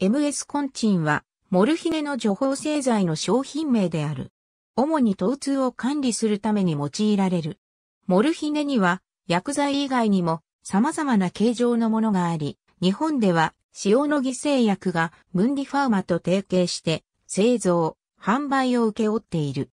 MS コンチンは、モルヒネの除法製剤の商品名である。主に疼痛を管理するために用いられる。モルヒネには、薬剤以外にも様々な形状のものがあり、日本では、塩野義製薬がムンディファーマと提携して、製造、販売を請け負っている。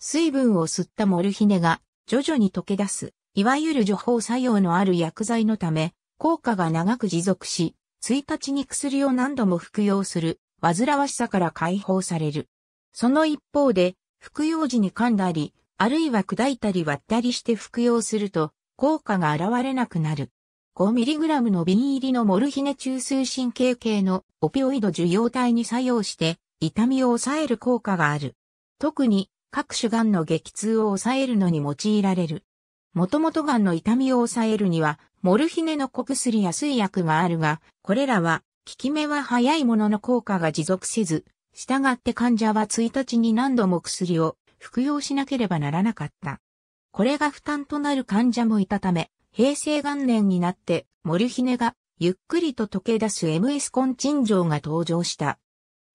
水分を吸ったモルヒネが徐々に溶け出す、いわゆる除法作用のある薬剤のため、効果が長く持続し、1日に薬を何度も服用する、煩わしさから解放される。その一方で、服用時に噛んだり、あるいは砕いたり割ったりして服用すると、効果が現れなくなる。5mg の瓶入りのモルヒネ中枢神経系のオピオイド受容体に作用して、痛みを抑える効果がある。特に、各種癌の激痛を抑えるのに用いられる。もともと癌の痛みを抑えるには、モルヒネの小薬安い薬があるが、これらは、効き目は早いものの効果が持続せず、従って患者は1日に何度も薬を服用しなければならなかった。これが負担となる患者もいたため、平成元年になって、モルヒネがゆっくりと溶け出す MS コンチン錠が登場した。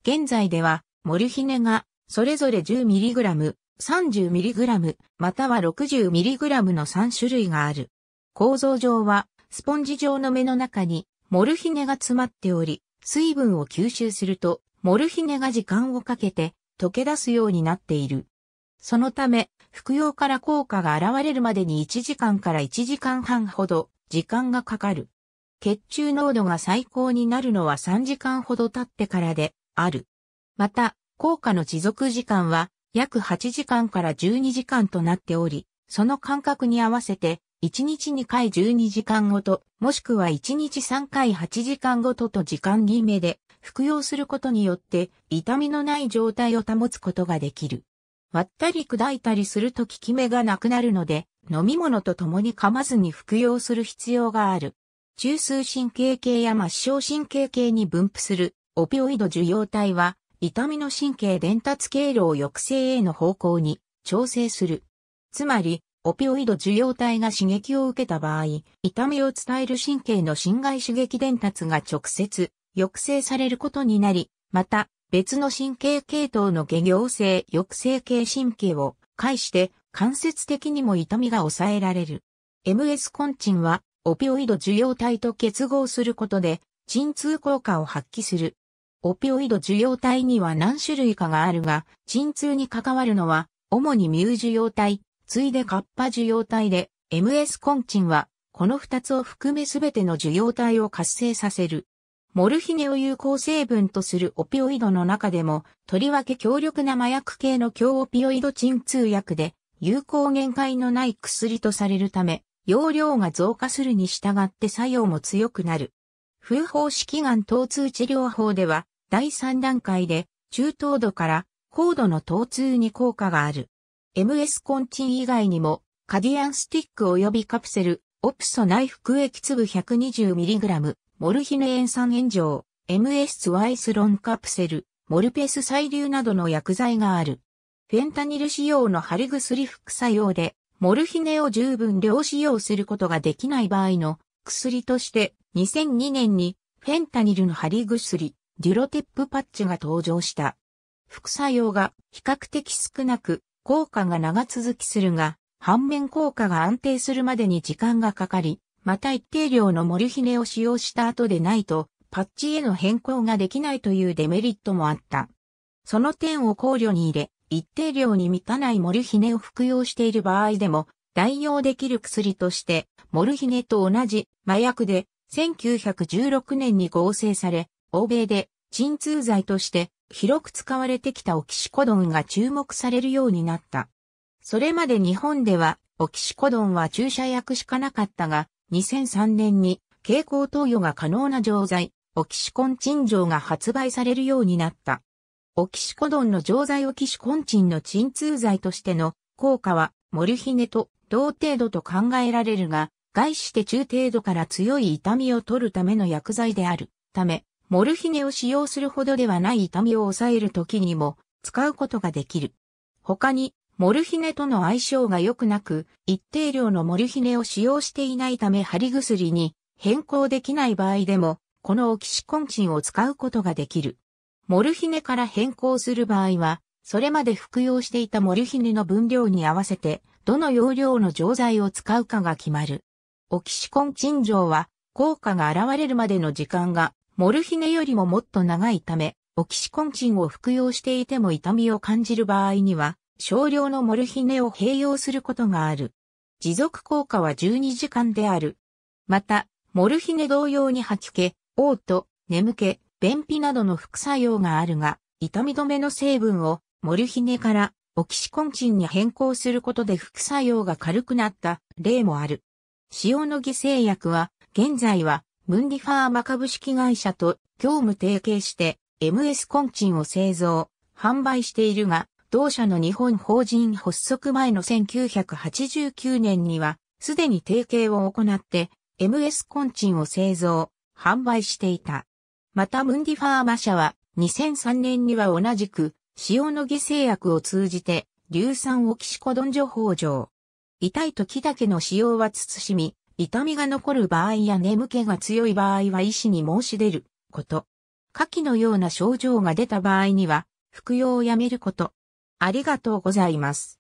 現在では、モルヒネがそれぞれ 10mg、30mg、または 60mg の3種類がある。構造上は、スポンジ状の目の中に、モルヒネが詰まっており、水分を吸収すると、モルヒネが時間をかけて、溶け出すようになっている。そのため、服用から効果が現れるまでに1時間から1時間半ほど、時間がかかる。血中濃度が最高になるのは3時間ほど経ってからで、ある。また、効果の持続時間は、約8時間から12時間となっており、その間隔に合わせて、1日2回12時間ごと、もしくは1日3回8時間ごとと時間決めで服用することによって痛みのない状態を保つことができる。割ったり砕いたりすると効き目がなくなるので、飲み物と共に噛まずに服用する必要がある。中枢神経系や末梢神経系に分布するオピオイド受容体は、痛みの神経伝達経路を抑制への方向に調整する。つまり、オピオイド受容体が刺激を受けた場合、痛みを伝える神経の侵害刺激伝達が直接抑制されることになり、また別の神経系統の下行性抑制系神経を介して間接的にも痛みが抑えられる。MS コンチンはオピオイド受容体と結合することで鎮痛効果を発揮する。オピオイド受容体には何種類かがあるが、鎮痛に関わるのは主にミュー受容体、次いでカッパ受容体で、MS コンチンは、この二つを含めすべての受容体を活性させる。モルヒネを有効成分とするオピオイドの中でも、とりわけ強力な麻薬系の強オピオイド鎮痛薬で、有効限界のない薬とされるため、容量が増加するに従って作用も強くなる。風法式がん疼痛治療法では、第3段階で、中等度から高度の疼痛に効果がある。MS コンチン以外にも、カディアンスティック及びカプセル、オプソ内服液粒 120mg、モルヒネ塩酸塩錠、MS ツワイスロンカプセル、モルペス細粒などの薬剤がある。フェンタニル使用の貼り薬副作用で、モルヒネを十分量使用することができない場合の薬として、2002年にフェンタニルの貼り薬、デュロテップパッチが登場した。副作用が比較的少なく、効果が長続きするが、反面効果が安定するまでに時間がかかり、また一定量のモルヒネを使用した後でないと、パッチへの変更ができないというデメリットもあった。その点を考慮に入れ、一定量に満たないモルヒネを服用している場合でも、代用できる薬として、モルヒネと同じ麻薬で1916年に合成され、欧米で鎮痛剤として広く使われてきたオキシコドンが注目されるようになった。それまで日本ではオキシコドンは注射薬しかなかったが、2003年に蛍光投与が可能な錠剤、オキシコンチン錠が発売されるようになった。オキシコドンの錠剤オキシコンチンの鎮痛剤としての効果はモルヒネと同程度と考えられるが、外して中程度から強い痛みを取るための薬剤であるため、モルヒネを使用するほどではない痛みを抑える時にも使うことができる。他に、モルヒネとの相性が良くなく、一定量のモルヒネを使用していないため貼り薬に変更できない場合でも、このオキシコンチンを使うことができる。モルヒネから変更する場合は、それまで服用していたモルヒネの分量に合わせて、どの容量の錠剤を使うかが決まる。オキシコンチン錠は、効果が現れるまでの時間がモルヒネよりももっと長いため、オキシコンチンを服用していても痛みを感じる場合には、少量のモルヒネを併用することがある。持続効果は12時間である。また、モルヒネ同様に吐き気、嘔吐、眠気、便秘などの副作用があるが、痛み止めの成分をモルヒネからオキシコンチンに変更することで副作用が軽くなった例もある。塩の犠牲薬は現在はムンディファーマ株式会社と業務提携して MS コンチンを製造、販売しているが、同社の日本法人発足前の1989年には、すでに提携を行って、MS コンチンを製造、販売していた。またムンディファーマ社は、2003年には同じく、塩野義製薬を通じて、硫酸オキシコドン情報上。痛い時だけの使用は慎み、痛みが残る場合や眠気が強い場合は医師に申し出ること。下記のような症状が出た場合には、服用をやめること。ありがとうございます。